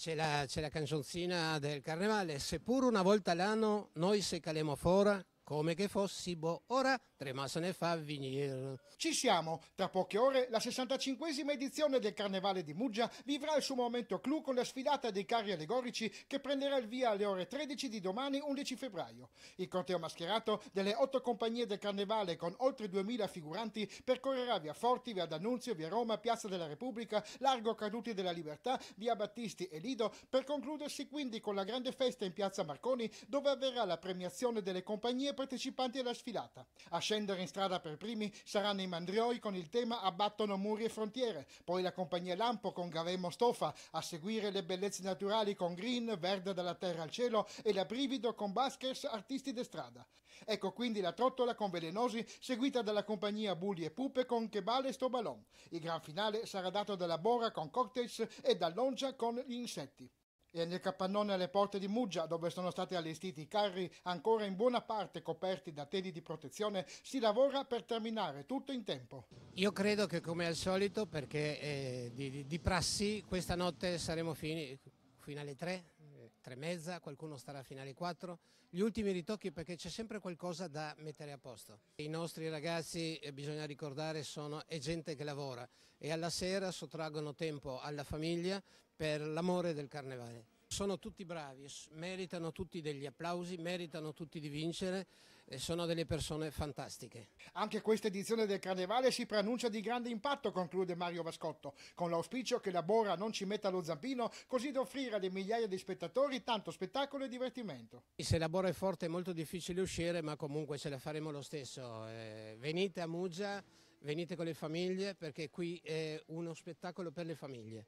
c'è la, la, canzoncina del carnevale, seppur una volta l'anno noi se calemo fora come che fossi boh, ora tre ne fa venire. Ci siamo! Tra poche ore la 65esima edizione del Carnevale di Muggia vivrà il suo momento clou con la sfilata dei carri allegorici che prenderà il via alle ore 13 di domani 11 febbraio. Il corteo mascherato delle otto compagnie del Carnevale con oltre 2000 figuranti percorrerà via Forti, via D'Annunzio, via Roma, piazza della Repubblica, largo Caduti della Libertà, via Battisti e Lido per concludersi quindi con la grande festa in piazza Marconi dove avverrà la premiazione delle compagnie partecipanti alla sfilata. A scendere in strada per primi saranno i Mandrioi con il tema Abbattono muri e frontiere, poi la compagnia Lampo con Gavemo Stofa, a seguire le bellezze naturali con Green, Verde dalla terra al cielo e la Brivido con Baskers, artisti de strada. Ecco quindi la trottola con Velenosi, seguita dalla compagnia Bulli e Pupe con Chebale e Stobalon. Il gran finale sarà dato dalla Bora con Cocktails e dall'Oncia con gli insetti e nel capannone alle porte di Muggia, dove sono stati allestiti i carri ancora in buona parte coperti da teli di protezione, si lavora per terminare tutto in tempo. Io credo che come al solito, perché eh, di, di, di, prassi, questa notte saremo fini, fino alle tre, eh, tre e mezza, qualcuno starà fino alle quattro. Gli ultimi ritocchi perché c'è sempre qualcosa da mettere a posto. I nostri ragazzi, eh, bisogna ricordare, sono, è gente che lavora e alla sera sottraggono tempo alla famiglia per l'amore del carnevale. Sono tutti bravi, meritano tutti degli applausi, meritano tutti di vincere e sono delle persone fantastiche. Anche questa edizione del Carnevale si preannuncia di grande impatto, conclude Mario Vascotto, con l'auspicio che la Bora non ci metta lo zampino, così da offrire alle migliaia di spettatori tanto spettacolo e divertimento. Se la Bora è forte è molto difficile uscire, ma comunque ce la faremo lo stesso. Eh, venite a Muggia, venite con le famiglie, perché qui è uno spettacolo per le famiglie.